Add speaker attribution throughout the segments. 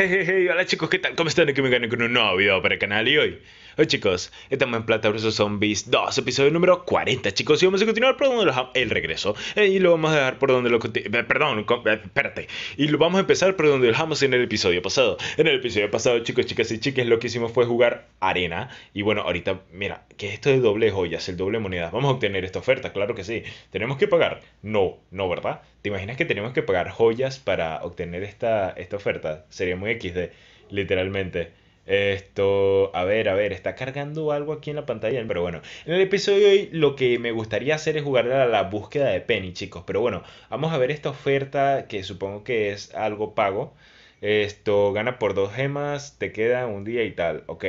Speaker 1: Hey, hey, hola chicos, ¿qué tal? ¿Cómo están? Aquí me ganan con un nuevo video para el canal y hoy, hoy chicos, estamos en Plata vs Zombies 2, episodio número 40, chicos, y vamos a continuar por donde lo el regreso, eh, y lo vamos a dejar por donde lo eh, perdón, eh, espérate, y lo vamos a empezar por donde lo dejamos en el episodio pasado. En el episodio pasado, chicos, chicas y chicas, lo que hicimos fue jugar arena, y bueno, ahorita, mira, que esto es doble joyas, el doble moneda, vamos a obtener esta oferta, claro que sí, ¿tenemos que pagar? No, no, ¿verdad? imaginas que tenemos que pagar joyas para obtener esta, esta oferta? Sería muy XD, literalmente. Esto, a ver, a ver, está cargando algo aquí en la pantalla, pero bueno, en el episodio de hoy lo que me gustaría hacer es jugarle a la búsqueda de Penny, chicos, pero bueno, vamos a ver esta oferta que supongo que es algo pago. Esto, gana por dos gemas, te queda un día y tal, ok.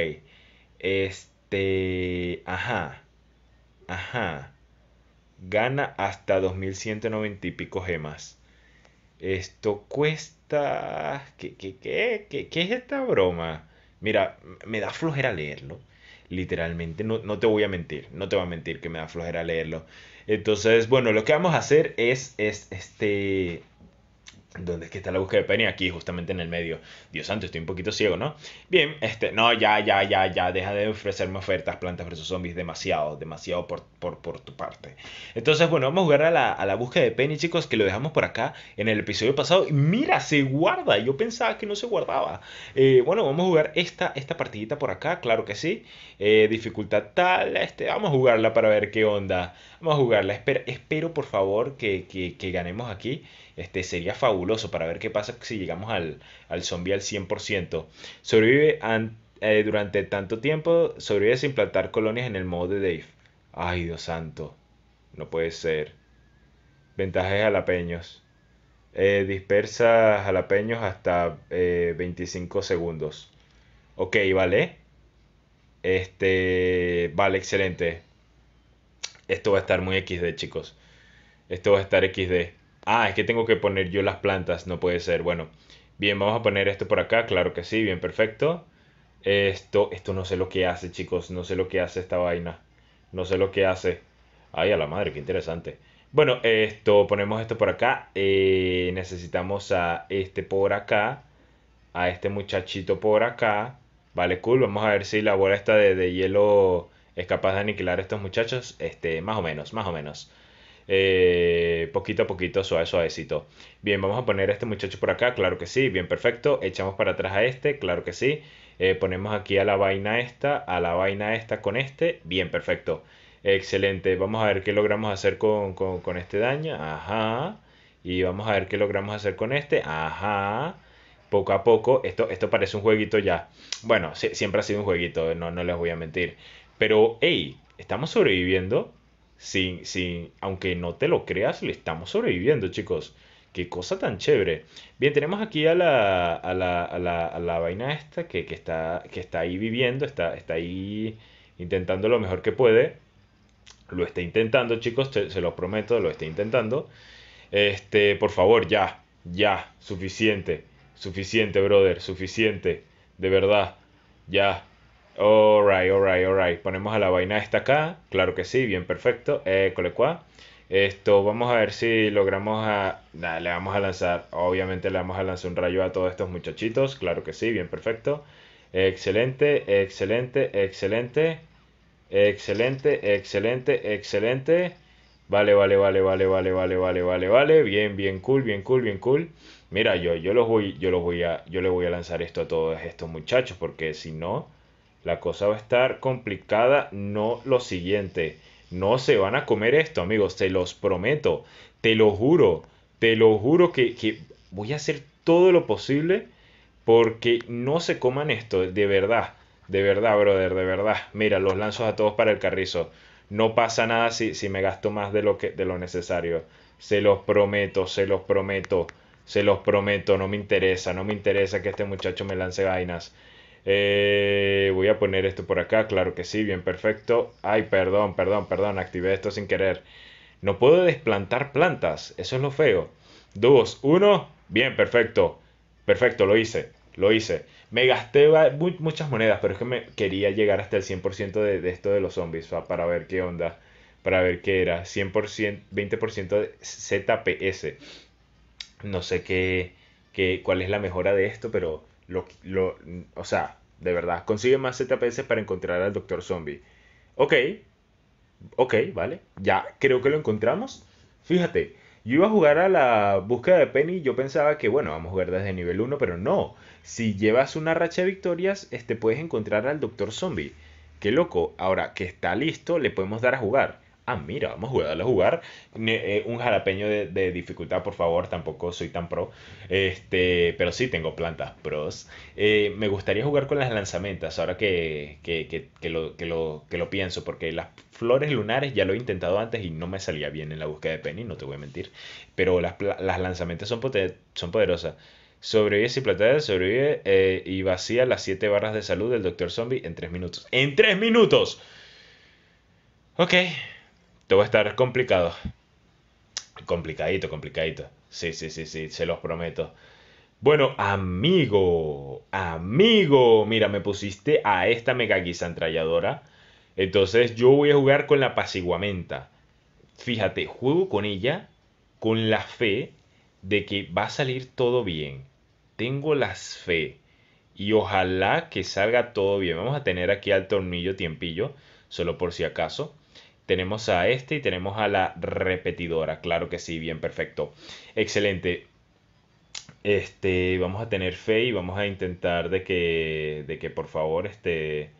Speaker 1: Este, ajá, ajá gana hasta 2190 y pico gemas. Esto cuesta... ¿Qué, qué, qué, es esta broma? Mira, me da flojera leerlo. Literalmente, no, te voy a mentir, no te voy a mentir que me da flojera leerlo. Entonces, bueno, lo que vamos a hacer es, es este, ¿Dónde es que está la búsqueda de Penny? Aquí, justamente en el medio. Dios santo, estoy un poquito ciego, ¿no? Bien, este, no, ya, ya, ya, ya, deja de ofrecerme ofertas, plantas versus zombies, demasiado, demasiado por, tu parte. Entonces, bueno, vamos a jugar a la, búsqueda de Penny, chicos, que lo dejamos por acá en el episodio pasado. Mira, se guarda, yo pensaba que no se guardaba. Eh, bueno, vamos a jugar esta, esta partidita por acá, claro que sí. Eh, dificultad tal, este, vamos a jugarla para ver qué onda. Vamos a jugarla, espero por favor que, que ganemos aquí este, sería fabuloso para ver qué pasa si llegamos al, al zombie al 100%. Sobrevive eh, durante tanto tiempo, sobrevive sin plantar colonias en el modo de Dave. Ay, Dios santo. No puede ser. Ventajas jalapeños. Eh, dispersa jalapeños hasta 25 eh, segundos. Ok, vale. Este. Vale, excelente. Esto va a estar muy XD, chicos. Esto va a estar XD. Ah, es que tengo que poner yo las plantas, no puede ser. Bueno, bien, vamos a poner esto por acá, claro que sí, bien, perfecto. Esto, esto no sé lo que hace, chicos, no sé lo que hace esta vaina. No sé lo que hace. Ay, a la madre, qué interesante. Bueno, esto, ponemos esto por acá. Eh, necesitamos a este por acá. A este muchachito por acá. Vale, cool. Vamos a ver si la bola esta de, de hielo es capaz de aniquilar a estos muchachos. Este, más o menos, más o menos. Eh, poquito a poquito, suave, suavecito. Bien, vamos a poner a este muchacho por acá, claro que sí, bien perfecto. Echamos para atrás a este, claro que sí. Eh, ponemos aquí a la vaina esta, a la vaina esta con este, bien perfecto. Excelente, vamos a ver qué logramos hacer con, este daño, ajá. Y vamos a ver qué logramos hacer con este, ajá poco a poco. Esto, esto parece un jueguito ya. Bueno, siempre ha sido un jueguito, no, no les voy a mentir. Pero, hey, estamos sobreviviendo sin, sin, aunque no te lo creas, le estamos sobreviviendo, chicos. Qué cosa tan chévere. Bien, tenemos aquí a la, a la, a la, a la vaina esta que, está, que está ahí viviendo, está, está ahí intentando lo mejor que puede. Lo está intentando, chicos, se lo prometo, lo está intentando. Este, por favor, ya, ya, suficiente, suficiente, brother, suficiente, de verdad, ya, Alright, alright, alright. Ponemos a la vaina esta acá. Claro que sí, bien perfecto. École cuá. Esto, vamos a ver si logramos a... Nah, le vamos a lanzar, obviamente le vamos a lanzar un rayo a todos estos muchachitos. Claro que sí, bien perfecto. Excelente, excelente, excelente. Excelente, excelente, excelente. Vale, vale, vale, vale, vale, vale, vale, vale, vale. Bien, bien cool, bien cool, bien cool. Mira, yo, yo los voy, yo los voy a, yo le voy a lanzar esto a todos estos muchachos porque si no la cosa va a estar complicada, no lo siguiente. No se van a comer esto, amigos, te los prometo, te lo juro, te lo juro que, voy a hacer todo lo posible porque no se coman esto, de verdad, de verdad, brother, de verdad. Mira, los lanzo a todos para el carrizo. No pasa nada si, si me gasto más de lo, que, de lo necesario. Se los prometo, se los prometo, se los prometo. No me interesa, no me interesa que este muchacho me lance vainas. Eh, voy a poner esto por acá, claro que sí, bien perfecto. Ay, perdón, perdón, perdón, activé esto sin querer. No puedo desplantar plantas, eso es lo feo. Dos, uno, bien, perfecto. Perfecto, lo hice, lo hice. Me gasté muchas monedas, pero es que me quería llegar hasta el 100% de, de, esto de los zombies, para ver qué onda, para ver qué era. 100%, 20% de ZPS. No sé qué, qué, cuál es la mejora de esto, pero... Lo, lo, o sea, de verdad. Consigue más ZPS para encontrar al Doctor Zombie. Ok, ok, vale. Ya creo que lo encontramos. Fíjate, yo iba a jugar a la búsqueda de Penny yo pensaba que, bueno, vamos a jugar desde nivel 1, pero no. Si llevas una racha de victorias, este, puedes encontrar al Doctor Zombie. Qué loco. Ahora que está listo, le podemos dar a jugar ah, mira, vamos a a jugar. Eh, un jalapeño de, dificultad, por favor, tampoco soy tan pro. Este, pero sí tengo plantas pros. Eh, me gustaría jugar con las lanzamentas, ahora que, lo, que, lo, pienso, porque las flores lunares ya lo he intentado antes y no me salía bien en la búsqueda de Penny, no te voy a mentir. Pero las, las lanzamentas son, son poderosas. Sobrevive si platea, sobrevive eh, y vacía las 7 barras de salud del Dr. Zombie en 3 minutos. ¡En 3 minutos! Ok. Todo va a estar complicado. Complicadito, complicadito. Sí, sí, sí, sí, se los prometo. Bueno, amigo, amigo, mira, me pusiste a esta mega guisa entralladora. Entonces yo voy a jugar con la pasiguamenta. Fíjate, juego con ella con la fe de que va a salir todo bien. Tengo la fe. Y ojalá que salga todo bien. Vamos a tener aquí al tornillo tiempillo, solo por si acaso. Tenemos a este y tenemos a la repetidora. Claro que sí, bien, perfecto. Excelente. Este, vamos a tener fe y vamos a intentar de que, de que por favor, este,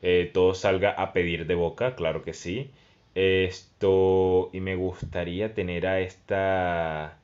Speaker 1: eh, todo salga a pedir de boca, claro que sí. Esto, y me gustaría tener a esta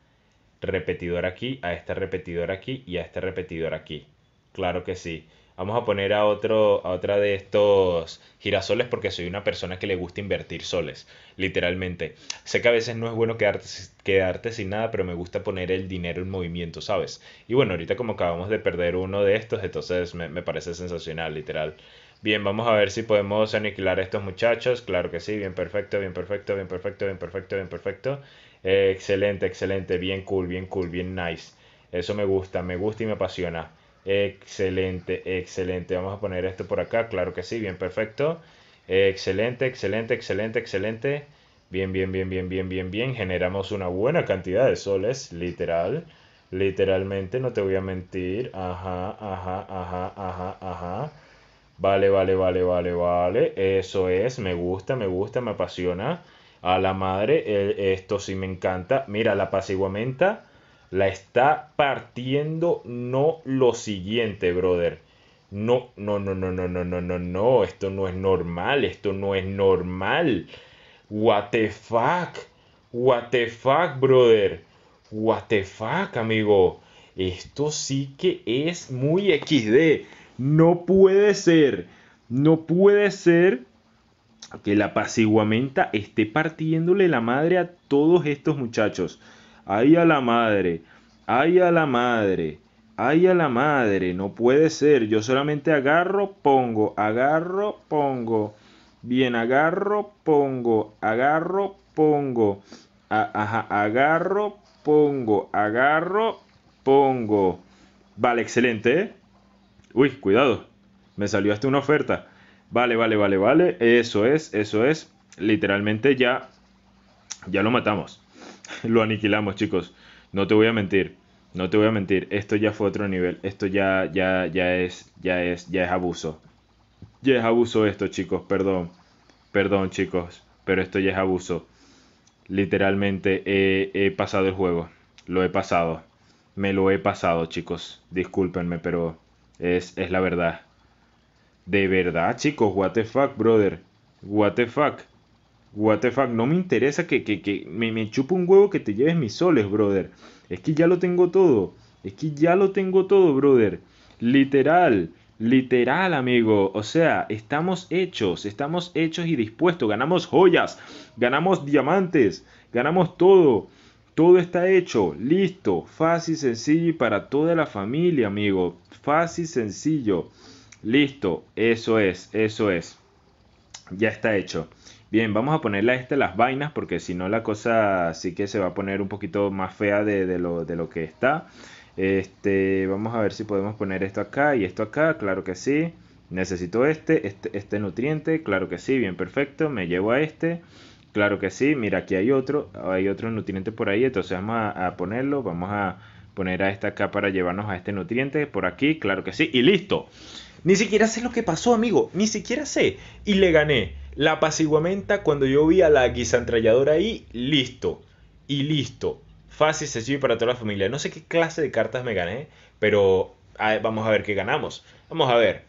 Speaker 1: repetidora aquí, a esta repetidora aquí y a esta repetidora aquí. Claro que sí. Vamos a poner a, otro, a otra de estos girasoles porque soy una persona que le gusta invertir soles, literalmente. Sé que a veces no es bueno quedarte, quedarte sin nada, pero me gusta poner el dinero en movimiento, ¿sabes? Y bueno, ahorita como acabamos de perder uno de estos, entonces me, parece sensacional, literal. Bien, vamos a ver si podemos aniquilar a estos muchachos. Claro que sí, bien perfecto, bien perfecto, bien perfecto, bien perfecto, bien perfecto. excelente, excelente, bien cool, bien cool, bien nice. Eso me gusta, me gusta y me apasiona. Excelente, excelente. Vamos a poner esto por acá. Claro que sí, bien, perfecto. Excelente, excelente, excelente, excelente. Bien, bien, bien, bien, bien, bien, bien. Generamos una buena cantidad de soles, literal. Literalmente, no te voy a mentir. Ajá, ajá, ajá, ajá, ajá. Vale, vale, vale, vale, vale. Eso es, me gusta, me gusta, me apasiona. A la madre, eh, esto sí me encanta. Mira, la pasiguamenta la está partiendo no lo siguiente, brother. No, no, no, no, no, no, no, no, no, esto no es normal, esto no es normal. What the fuck? What the fuck, brother? What the fuck, amigo? Esto sí que es muy XD. No puede ser. No puede ser que la apaciguamenta esté partiéndole la madre a todos estos muchachos ay a la madre, ay a la madre, ay a la madre, no puede ser, yo solamente agarro, pongo, agarro, pongo, bien, agarro, pongo, agarro, pongo, ajá, agarro, pongo, agarro, pongo. Vale, excelente, ¿eh? Uy, cuidado, me salió hasta una oferta. Vale, vale, vale, vale, eso es, eso es, literalmente ya, ya lo matamos. lo aniquilamos, chicos. No te voy a mentir. No te voy a mentir. Esto ya fue otro nivel. Esto ya, ya, ya es, ya es, ya es abuso. Ya es abuso esto, chicos. Perdón. Perdón, chicos. Pero esto ya es abuso. Literalmente he, pasado el juego. Lo he pasado. Me lo he pasado, chicos. Discúlpenme, pero es, es la verdad. De verdad, chicos. What the fuck, brother. What the fuck. What the fuck, no me interesa que, que, que me, me chupa un huevo que te lleves mis soles, brother. Es que ya lo tengo todo. Es que ya lo tengo todo, brother. Literal, literal, amigo. O sea, estamos hechos, estamos hechos y dispuestos. Ganamos joyas, ganamos diamantes, ganamos todo. Todo está hecho, listo, fácil, sencillo y para toda la familia, amigo. Fácil, sencillo. Listo, eso es, eso es. Ya está hecho. Bien, vamos a ponerle a este las vainas porque si no la cosa sí que se va a poner un poquito más fea de, lo, de lo que está. Este, vamos a ver si podemos poner esto acá y esto acá, claro que sí. Necesito este, este, este, nutriente, claro que sí, bien perfecto. Me llevo a este, claro que sí. Mira, aquí hay otro, hay otro nutriente por ahí, entonces vamos a, a ponerlo, vamos a poner a esta acá para llevarnos a este nutriente por aquí, claro que sí, y listo. Ni siquiera sé lo que pasó, amigo, ni siquiera sé. Y le gané. La apaciguamenta, cuando yo vi a la guisantralladora ahí, listo. Y listo. Fácil, sencillo para toda la familia. No sé qué clase de cartas me gané, pero vamos a ver qué ganamos. Vamos a ver.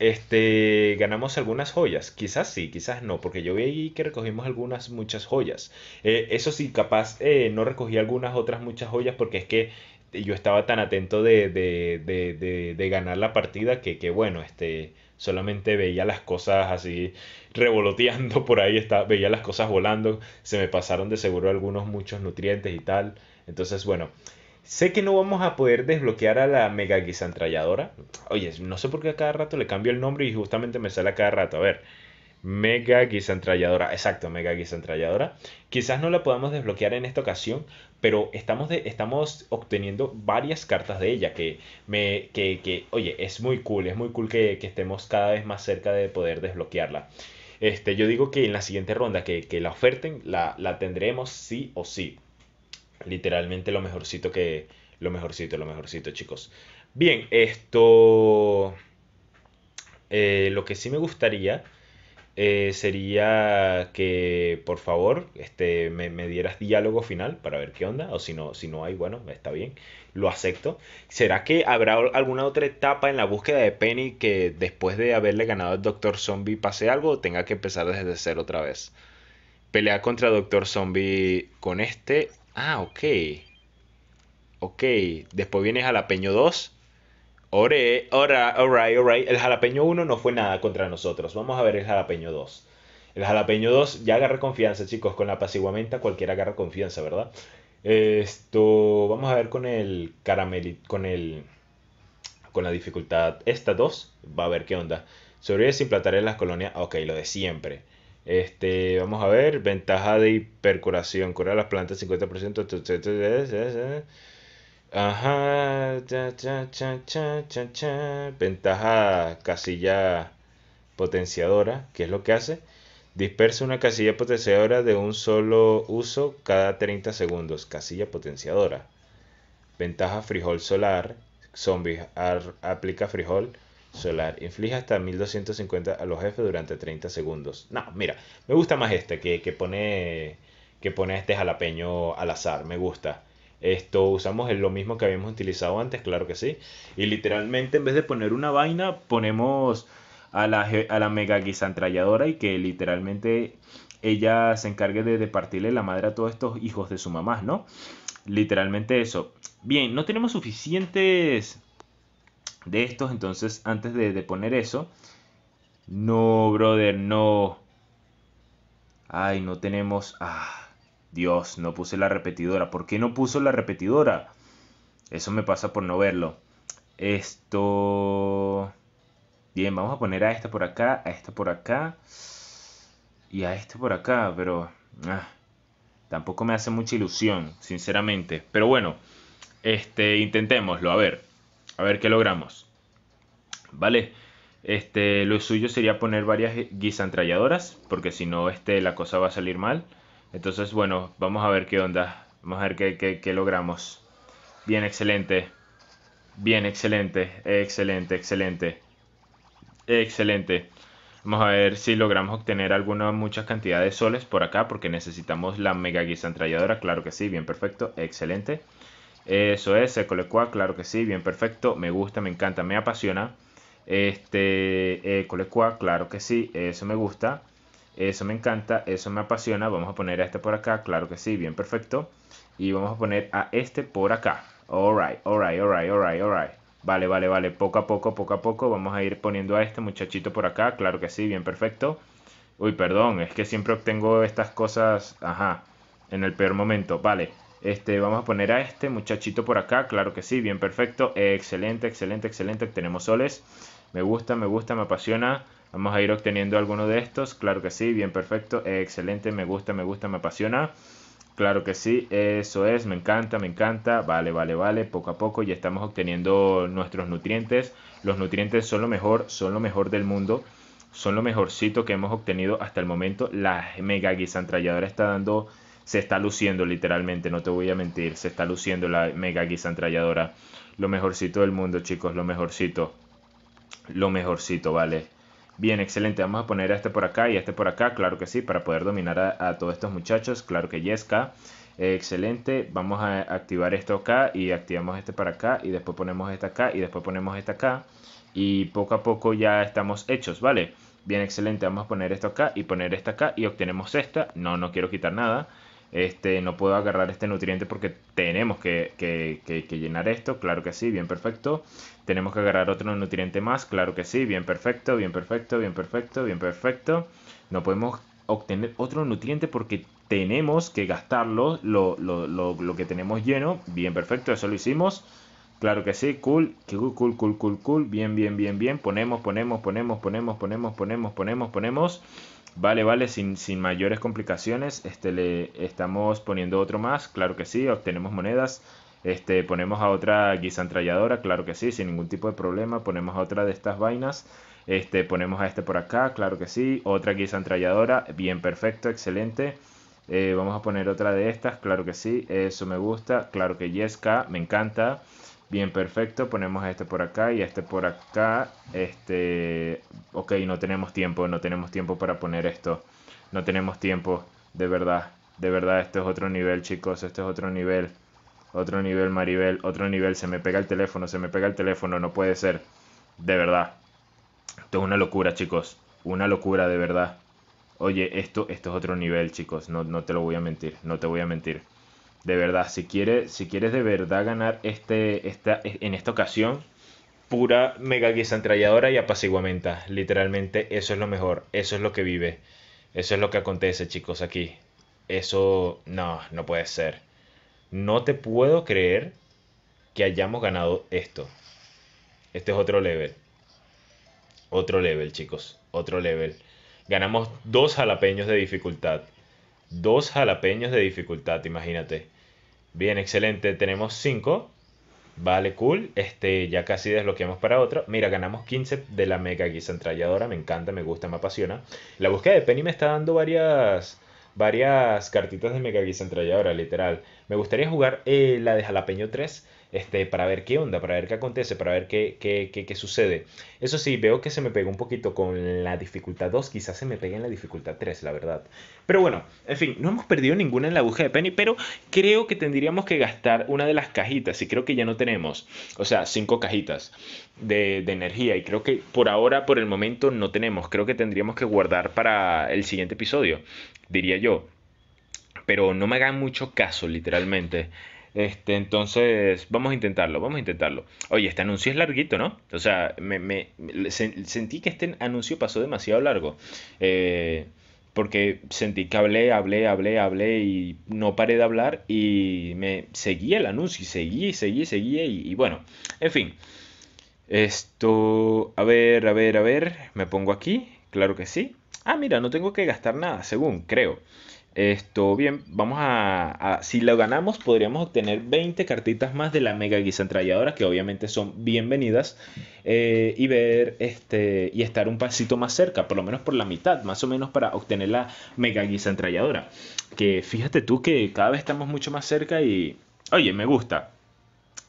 Speaker 1: Este, ganamos algunas joyas. Quizás sí, quizás no, porque yo vi ahí que recogimos algunas, muchas joyas. Eh, eso sí, capaz eh, no recogí algunas otras muchas joyas porque es que yo estaba tan atento de, de, de, ganar la partida que, que bueno, este, solamente veía las cosas así revoloteando por ahí, veía las cosas volando, se me pasaron de seguro algunos muchos nutrientes y tal. Entonces, bueno, sé que no vamos a poder desbloquear a la mega guisantralladora. Oye, no sé por qué a cada rato le cambio el nombre y justamente me sale a cada rato. A ver, mega guisantralladora, exacto, mega guisantralladora. Quizás no la podamos desbloquear en esta ocasión, pero estamos, de, estamos obteniendo varias cartas de ella, que, me, que, oye, es muy cool, es muy cool que, estemos cada vez más cerca de poder desbloquearla. Este, yo digo que en la siguiente ronda que, la oferten, la, la tendremos sí o sí. Literalmente lo mejorcito que... Lo mejorcito, lo mejorcito, chicos. Bien, esto... Eh, lo que sí me gustaría eh, sería que por favor este, me, dieras diálogo final para ver qué onda, o si no, si no hay, bueno, está bien, lo acepto. ¿Será que habrá alguna otra etapa en la búsqueda de Penny que después de haberle ganado al Doctor Zombie pase algo o tenga que empezar desde cero otra vez? pelea contra Doctor Zombie con este. Ah, ok. Ok, después vienes a la Peño 2 Ore, ora, ¡Ora! ¡Ora! El jalapeño 1 no fue nada contra nosotros. Vamos a ver el jalapeño 2. El jalapeño 2 ya agarra confianza, chicos. Con la pasiguamenta cualquiera agarra confianza, ¿verdad? Esto, vamos a ver con el caramelito, con el, con la dificultad esta 2. Va a ver qué onda. sobre sin implantaré en las colonias. Ok, lo de siempre. Este, vamos a ver. Ventaja de hipercuración. Cura las plantas 50%. Ajá, cha, cha, cha, cha, cha, cha. Ventaja casilla potenciadora, que es lo que hace. Dispersa una casilla potenciadora de un solo uso cada 30 segundos. Casilla potenciadora. Ventaja frijol solar. Zombies aplica frijol solar. Inflige hasta 1250 a los jefes durante 30 segundos. No, mira, me gusta más este que, que pone que pone este jalapeño al azar. Me gusta. Esto usamos lo mismo que habíamos utilizado antes, claro que sí. Y literalmente en vez de poner una vaina, ponemos a la, a la mega guisantralladora y que literalmente ella se encargue de, departirle partirle la madre a todos estos hijos de su mamá, ¿no? Literalmente eso. Bien, no tenemos suficientes de estos, entonces antes de, de poner eso... No, brother, no. Ay, no tenemos... Ah. Dios, no puse la repetidora. ¿Por qué no puso la repetidora? Eso me pasa por no verlo. Esto... Bien, vamos a poner a esta por acá, a esta por acá y a esta por acá, pero ah, tampoco me hace mucha ilusión, sinceramente. Pero bueno, este, intentémoslo, a ver, a ver qué logramos. Vale, este, lo suyo sería poner varias guisantralladoras, porque si no, este, la cosa va a salir mal. Entonces, bueno, vamos a ver qué onda. Vamos a ver qué, logramos. Bien, excelente. Bien, excelente. Excelente, excelente. Excelente. Vamos a ver si logramos obtener alguna muchas cantidades de soles por acá, porque necesitamos la mega guisa entralladora. Claro que sí, bien, perfecto. Excelente. Eso es, Ecolecua, claro que sí, bien, perfecto. Me gusta, me encanta, me apasiona. Este, Ecolecua, claro que sí, eso me gusta. Eso me encanta, eso me apasiona. Vamos a poner a este por acá, claro que sí, bien perfecto. Y vamos a poner a este por acá. Alright, alright, alright, alright, alright. Vale, vale, vale. Poco a poco, poco a poco. Vamos a ir poniendo a este muchachito por acá. Claro que sí, bien perfecto. Uy, perdón, es que siempre obtengo estas cosas. Ajá. En el peor momento. Vale. Este, vamos a poner a este muchachito por acá. Claro que sí, bien perfecto. excelente, excelente, excelente. Tenemos soles. Me gusta, me gusta, me apasiona. Vamos a ir obteniendo alguno de estos. Claro que sí, bien, perfecto. Excelente, me gusta, me gusta, me apasiona. Claro que sí, eso es, me encanta, me encanta. Vale, vale, vale. Poco a poco ya estamos obteniendo nuestros nutrientes. Los nutrientes son lo mejor, son lo mejor del mundo. Son lo mejorcito que hemos obtenido hasta el momento. La mega guisantralladora está dando, se está luciendo literalmente, no te voy a mentir. Se está luciendo la mega guisantralladora. Lo mejorcito del mundo, chicos, lo mejorcito. Lo mejorcito, vale. Bien, excelente. Vamos a poner este por acá y este por acá, claro que sí, para poder dominar a, todos estos muchachos. Claro que Yesca, excelente. Vamos a activar esto acá y activamos este para acá y después ponemos esta acá y después ponemos esta acá. Y poco a poco ya estamos hechos, ¿vale? Bien, excelente. Vamos a poner esto acá y poner esta acá y obtenemos esta. No, no quiero quitar nada este, no puedo agarrar este nutriente porque tenemos que, llenar esto, claro que sí, bien perfecto. Tenemos que agarrar otro nutriente más, claro que sí, bien perfecto, bien perfecto, bien perfecto, bien perfecto. No podemos obtener otro nutriente porque tenemos que gastarlo, lo, que tenemos lleno, bien perfecto, eso lo hicimos. Claro que sí, cool, cool, cool, cool, cool, cool, bien, bien, bien, bien. Ponemos, ponemos, ponemos, ponemos, ponemos, ponemos, ponemos, ponemos. Vale, vale, sin, mayores complicaciones, este, le estamos poniendo otro más, claro que sí, obtenemos monedas, este, ponemos a otra guisantralladora, claro que sí, sin ningún tipo de problema, ponemos a otra de estas vainas, este, ponemos a este por acá, claro que sí, otra guisantralladora, bien, perfecto, excelente, eh, vamos a poner otra de estas, claro que sí, eso me gusta, claro que Yesca, me encanta, bien, perfecto, ponemos a este por acá y a este por acá, este, ok, no tenemos tiempo, no tenemos tiempo para poner esto, no tenemos tiempo, de verdad, de verdad, esto es otro nivel, chicos, esto es otro nivel, otro nivel, Maribel, otro nivel, se me pega el teléfono, se me pega el teléfono, no puede ser, de verdad. Esto es una locura, chicos, una locura, de verdad. Oye, esto, esto es otro nivel, chicos, no, no te lo voy a mentir, no te voy a mentir. De verdad, si quieres, si quieres de verdad ganar este, esta, en esta ocasión, pura mega guisa entralladora y apaciguamenta. Literalmente, eso es lo mejor. Eso es lo que vive. Eso es lo que acontece, chicos, aquí. Eso no, no puede ser. No te puedo creer que hayamos ganado esto. Este es otro level. Otro level, chicos. Otro level. Ganamos dos jalapeños de dificultad. Dos jalapeños de dificultad, imagínate. Bien, excelente. Tenemos cinco. Vale, cool. Este, ya casi desbloqueamos para otro Mira, ganamos 15 de la mega entralladora Me encanta, me gusta, me apasiona. La búsqueda de Penny me está dando varias varias cartitas de mega entralladora literal. Me gustaría jugar eh, la de Jalapeño 3 este, para ver qué onda, para ver qué acontece, para ver qué, sucede. Eso sí, veo que se me pegó un poquito con la dificultad 2, quizás se me pegue en la dificultad 3, la verdad. Pero bueno, en fin, no hemos perdido ninguna en la aguja de Penny, pero creo que tendríamos que gastar una de las cajitas y creo que ya no tenemos, o sea, cinco cajitas de, de energía y creo que por ahora, por el momento, no tenemos. Creo que tendríamos que guardar para el siguiente episodio, diría yo pero no me hagan mucho caso, literalmente. Este, entonces, vamos a intentarlo, vamos a intentarlo. Oye, este anuncio es larguito, ¿no? O sea, me, sentí que este anuncio pasó demasiado largo. Eh, porque sentí que hablé, hablé, hablé, hablé y no paré de hablar y me seguía el anuncio y seguí seguí seguí y bueno, en fin. Esto, a ver, a ver, a ver, me pongo aquí, claro que sí. Ah, mira, no tengo que gastar nada, según creo. Esto, bien, vamos a, Si lo ganamos, podríamos obtener 20 cartitas más de la mega guisa entralladora, que obviamente son bienvenidas. Eh, y ver este. Y estar un pasito más cerca, por lo menos por la mitad, más o menos, para obtener la mega guisa entralladora. Que fíjate tú que cada vez estamos mucho más cerca y. Oye, me gusta.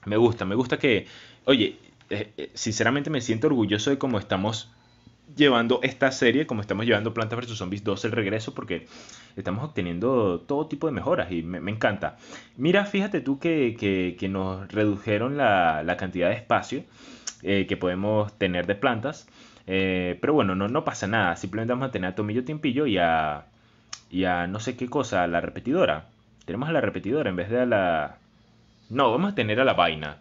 Speaker 1: Me gusta, me gusta que. Oye, eh, eh, sinceramente me siento orgulloso de cómo estamos llevando esta serie, como estamos llevando Plantas vs. Zombies 2 el regreso, porque estamos obteniendo todo tipo de mejoras y me, encanta. Mira, fíjate tú que, nos redujeron la, cantidad de espacio eh, que podemos tener de plantas, eh, pero bueno, no, no pasa nada, simplemente vamos a tener a Tomillo Timpillo y a, y a no sé qué cosa, a la repetidora. Tenemos a la repetidora en vez de a la... No, vamos a tener a la vaina.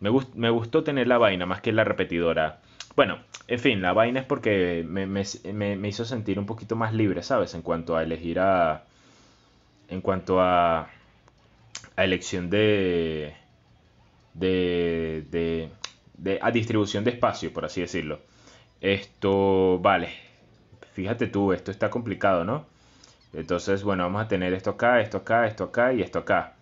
Speaker 1: me gustó tener la vaina más que la repetidora. Bueno, en fin, la vaina es porque me, me, me, hizo sentir un poquito más libre, ¿sabes? En cuanto a elegir a... En cuanto a... A elección de... De... De... a distribución de espacio, por así decirlo. Esto... Vale. Fíjate tú, esto está complicado, ¿no? Entonces, bueno, vamos a tener esto acá, esto acá, esto acá y esto acá.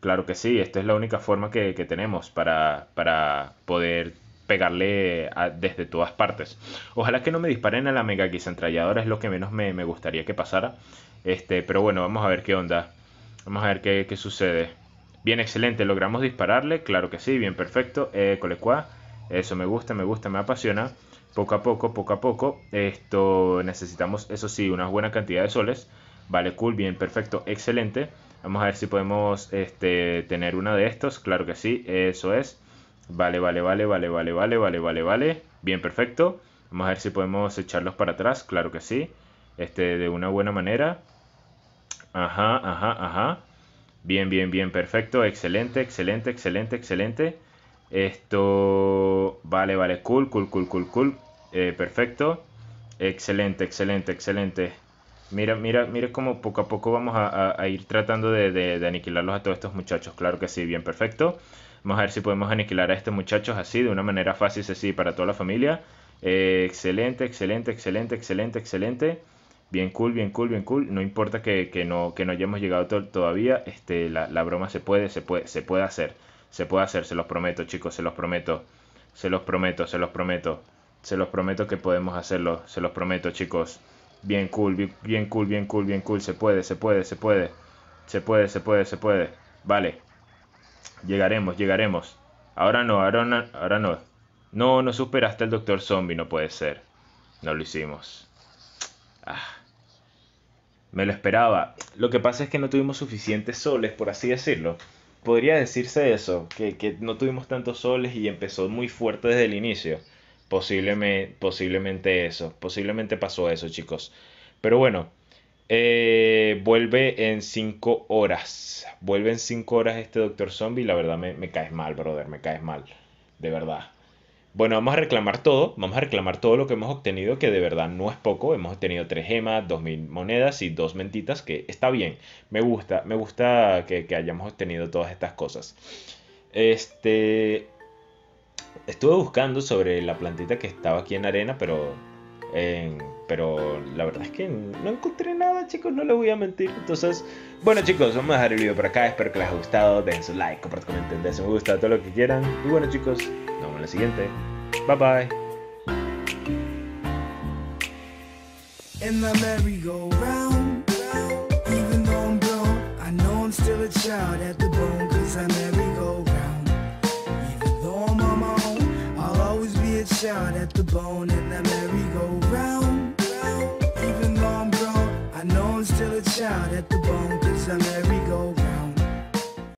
Speaker 1: Claro que sí, esta es la única forma que, que tenemos para, para poder pegarle desde todas partes. Ojalá que no me disparen a la mega Entralladora, es lo que menos me, me, gustaría que pasara. Este, pero bueno, vamos a ver qué onda. Vamos a ver qué, sucede. Bien, excelente, logramos dispararle, claro que sí, bien, perfecto. Eh, eso me gusta, me gusta, me apasiona. Poco a poco, poco a poco, esto necesitamos, eso sí, una buena cantidad de soles. Vale, cool, bien, perfecto, excelente. Vamos a ver si podemos este, tener una de estos, claro que sí, eso es. Vale, vale, vale, vale, vale, vale, vale, vale, vale. Bien, perfecto. Vamos a ver si podemos echarlos para atrás, claro que sí. Este, de una buena manera. Ajá, ajá, ajá. Bien, bien, bien, perfecto. Excelente, excelente, excelente, excelente. Esto... Vale, vale, cool, cool, cool, cool, cool. Eh, perfecto. Excelente, excelente, excelente. Mira, mira, mira cómo poco a poco vamos a, ir tratando de aniquilarlos a todos estos muchachos. Claro que sí, bien, perfecto. Vamos a ver si podemos aniquilar a este muchachos así, de una manera fácil, así, para toda la familia. excelente, excelente, excelente, excelente, excelente. Bien cool, bien cool, bien cool. No importa que, no, hayamos llegado todavía, este, la, broma se puede, se puede, se puede hacer. Se puede hacer, se los prometo, chicos, se los prometo. Se los prometo, se los prometo. Se los prometo que podemos hacerlo, se los prometo, chicos. Bien cool, bien cool, bien cool, bien cool. Se puede, se puede, se puede. Se puede, se puede, se puede. Vale. Llegaremos, llegaremos. Ahora no, ahora no, no. No, superaste al doctor zombie, no puede ser. No lo hicimos. Ah. Me lo esperaba. Lo que pasa es que no tuvimos suficientes soles, por así decirlo. Podría decirse eso, que, no tuvimos tantos soles y empezó muy fuerte desde el inicio. Posiblemente, posiblemente eso, posiblemente pasó eso, chicos. Pero bueno, eh, vuelve en 5 horas. Vuelve en 5 horas este Doctor Zombie. La verdad me, caes mal, brother. Me caes mal. De verdad. Bueno, vamos a reclamar todo. Vamos a reclamar todo lo que hemos obtenido, que de verdad no es poco. Hemos obtenido 3 gemas, 2.000 monedas y 2 mentitas, que está bien. Me gusta, me gusta que, que hayamos obtenido todas estas cosas. Este... Estuve buscando sobre la plantita que estaba aquí en arena, pero... En, pero la verdad es que no encontré nada, chicos, no les voy a mentir. Entonces, bueno, chicos, vamos a dejar el video por acá. Espero que les haya gustado. Den su like, compartan, comenten, den su me gusta, todo lo que quieran. Y bueno, chicos, nos vemos en la siguiente. Bye bye. in the merry-go-round Even though I know I'm still a at the go round Even though I'll always be a at the the merry-go-round still a child at the bonkers. I I'm merry go